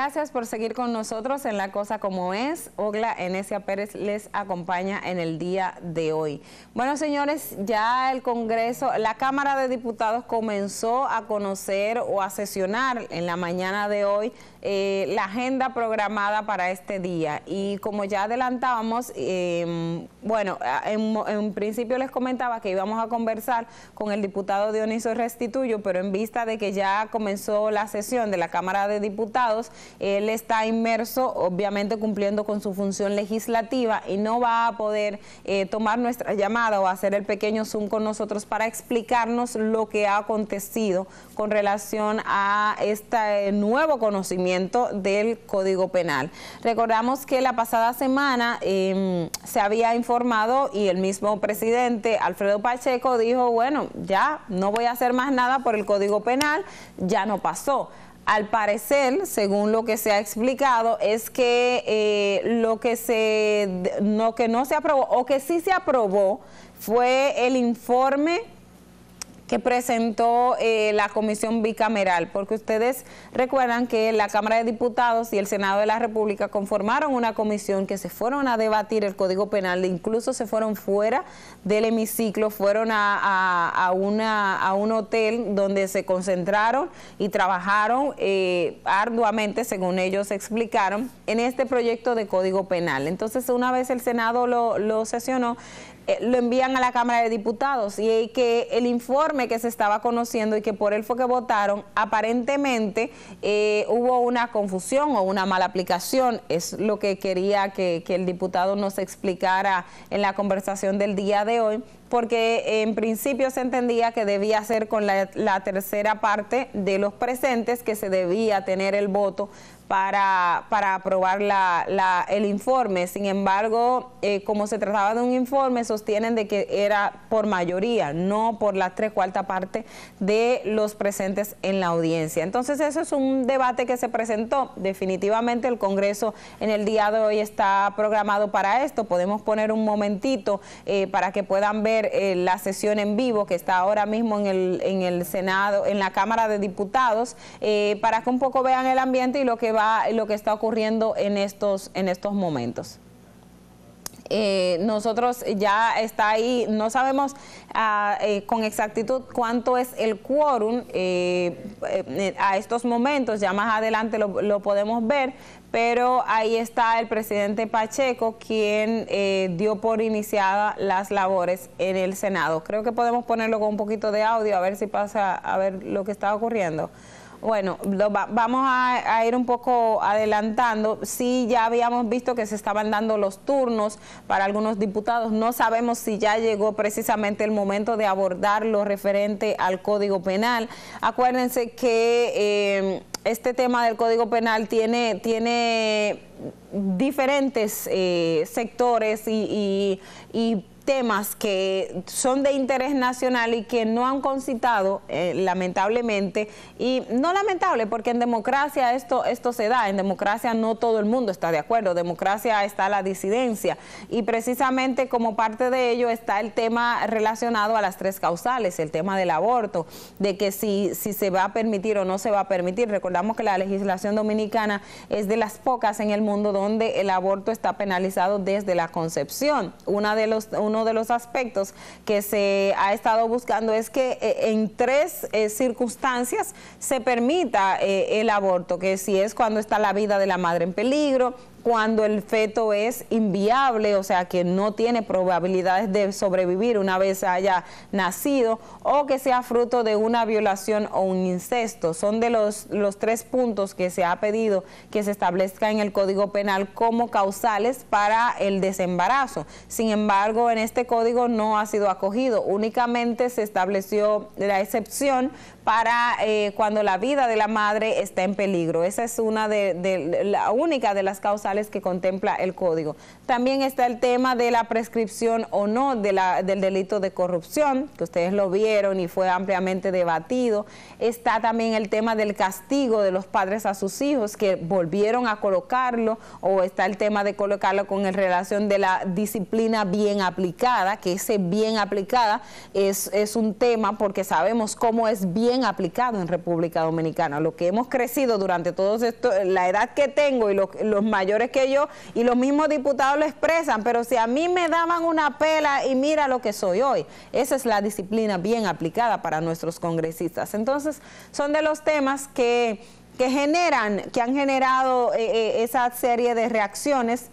Gracias por seguir con nosotros en La Cosa Como Es. Ogla Enesia Pérez les acompaña en el día de hoy. Bueno, señores, ya el Congreso, la Cámara de Diputados comenzó a conocer o a sesionar en la mañana de hoy eh, la agenda programada para este día. Y como ya adelantábamos, em, bueno, en, en, principio les comentaba que íbamos a conversar con el diputado Dionisio Restituyo, pero en vista de que ya comenzó la sesión de la Cámara de Diputados, él está inmerso, obviamente cumpliendo con su función legislativa y no va a poder eh, tomar nuestra llamada o hacer el pequeño Zoom con nosotros para explicarnos lo que ha acontecido con relación a este eh, nuevo conocimiento del Código Penal. Recordamos que la pasada semana em, se había informado y el mismo presidente Alfredo Pacheco dijo, bueno, ya no voy a hacer más nada por el Código Penal, ya no pasó. Al parecer, según lo que se ha explicado, es que eh, lo que se no que no se aprobó o que sí se aprobó fue el informe que presentó eh, la comisión bicameral, porque ustedes recuerdan que la Cámara de Diputados y el Senado de la República conformaron una comisión que se fueron a debatir el Código Penal, incluso se fueron fuera del hemiciclo, fueron a, a, una, a un hotel donde se concentraron y trabajaron eh, arduamente, según ellos explicaron, en este proyecto de Código Penal. Entonces, una vez el Senado lo, lo sesionó, eh, lo envían a la Cámara de Diputados y que el informe que se estaba conociendo y que por él fue que votaron, aparentemente eh, hubo una confusión o una mala aplicación. Es lo que quería que, el diputado nos explicara en la conversación del día de hoy porque eh, en principio se entendía que debía ser con la, tercera parte de los presentes que se debía tener el voto para, para aprobar la, el informe. Sin embargo, eh, como se trataba de un informe, sostienen de que era por mayoría, no por las tres cuarta parte de los presentes en la audiencia. Entonces, eso es un debate que se presentó. Definitivamente el Congreso en el día de hoy está programado para esto. Podemos poner un momentito eh, para que puedan ver eh, la sesión en vivo que está ahora mismo en el, en el Senado, en la Cámara de Diputados, para que un poco vean el ambiente y lo que va lo que está ocurriendo en estos, en estos momentos. Eh, nosotros ya está ahí, no sabemos ah, eh, con exactitud cuánto es el quórum eh, a estos momentos, ya más adelante lo, lo, podemos ver, pero ahí está el presidente Pacheco, quien dio por iniciada las labores en el Senado. Creo que podemos ponerlo con un poquito de audio, a ver si pasa, a ver lo que está ocurriendo. Bueno, vamos a, ir un poco adelantando. Sí, ya habíamos visto que se estaban dando los turnos para algunos diputados. No sabemos si ya llegó precisamente el momento de abordar lo referente al Código Penal. Acuérdense que eh, este tema del Código Penal tiene... tiene diferentes eh, sectores y, y, y temas que son de interés nacional y que no han concitado, eh, lamentablemente, y no lamentable, porque en democracia esto, esto se da, en democracia no todo el mundo está de acuerdo, democracia está la disidencia, y precisamente como parte de ello está el tema relacionado a las tres causales, el tema del aborto, de que si, si se va a permitir o no se va a permitir, recordamos que la legislación dominicana es de las pocas en el mundo donde el aborto está penalizado desde la concepción, una de los uno de los aspectos que se ha estado buscando es que eh, en tres eh, circunstancias se permita eh, el aborto, que si es cuando está la vida de la madre en peligro, cuando el feto es inviable, o sea, que no tiene probabilidades de sobrevivir una vez haya nacido, o que sea fruto de una violación o un incesto. Son de los, los tres puntos que se ha pedido que se establezca en el Código Penal como causales para el desembarazo. Sin embargo, en este código no ha sido acogido, únicamente se estableció la excepción para eh, cuando la vida de la madre está en peligro. Esa es una de, de la única de las causas que contempla el código. También está el tema de la prescripción o no de la, del delito de corrupción, que ustedes lo vieron y fue ampliamente debatido. Está también el tema del castigo de los padres a sus hijos, que volvieron a colocarlo, o está el tema de colocarlo con el relación de la disciplina bien aplicada, que ese bien aplicada es, un tema porque sabemos cómo es bien aplicado en República Dominicana. Lo que hemos crecido durante todo esto la edad que tengo y los mayores que yo y los mismos diputados lo expresan, pero si a mí me daban una pela y mira lo que soy hoy, esa es la disciplina bien aplicada para nuestros congresistas. Entonces, son de los temas que generan, que han generado eh, eh, esa serie de reacciones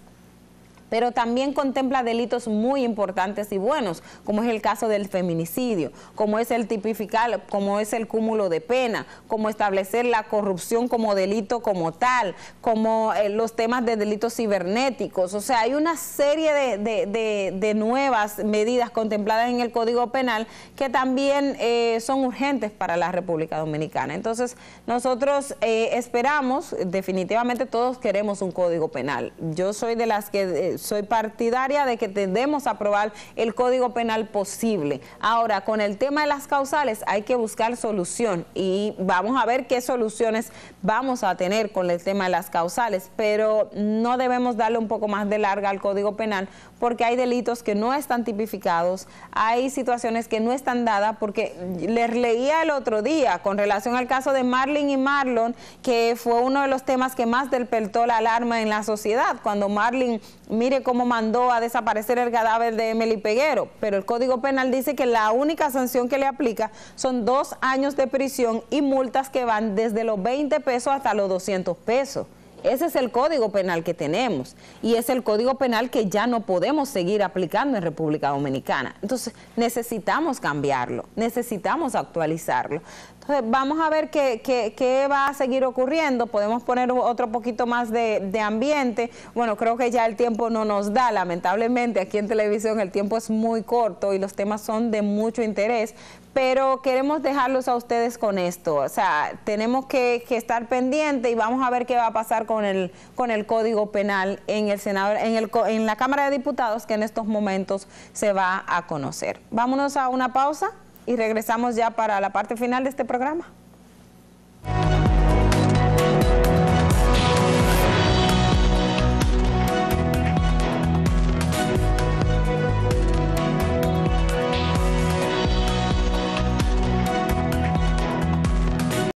pero también contempla delitos muy importantes y buenos, como es el caso del feminicidio, como es el tipificar, como es el cúmulo de pena, como establecer la corrupción como delito como tal, como eh, los temas de delitos cibernéticos. O sea, hay una serie de, nuevas medidas contempladas en el Código Penal que también eh, son urgentes para la República Dominicana. Entonces, nosotros eh, esperamos, definitivamente todos queremos un Código Penal. Yo soy de las que soy partidaria de que tendemos a aprobar el código penal posible. Ahora, con el tema de las causales hay que buscar solución y vamos a ver qué soluciones vamos a tener con el tema de las causales, pero no debemos darle un poco más de larga al código penal porque hay delitos que no están tipificados, hay situaciones que no están dadas porque les leía el otro día con relación al caso de Marlin y Marlon, que fue uno de los temas que más despertó la alarma en la sociedad, cuando Marlin mire cómo mandó a desaparecer el cadáver de Emily Peguero, pero el Código Penal dice que la única sanción que le aplica son dos años de prisión y multas que van desde los 20 pesos hasta los 200 pesos. Ese es el código penal que tenemos y es el código penal que ya no podemos seguir aplicando en República Dominicana. Entonces necesitamos cambiarlo, necesitamos actualizarlo. Entonces vamos a ver qué, qué, qué va a seguir ocurriendo. Podemos poner otro poquito más de, de ambiente. Bueno, creo que ya el tiempo no nos da, lamentablemente. Aquí en televisión el tiempo es muy corto y los temas son de mucho interés, pero queremos dejarlos a ustedes con esto. O sea, tenemos que, estar pendiente y vamos a ver qué va a pasar con el, con el Código Penal en el Senado, en, el, en la Cámara de Diputados, que en estos momentos se va a conocer. Vámonos a una pausa y regresamos ya para la parte final de este programa.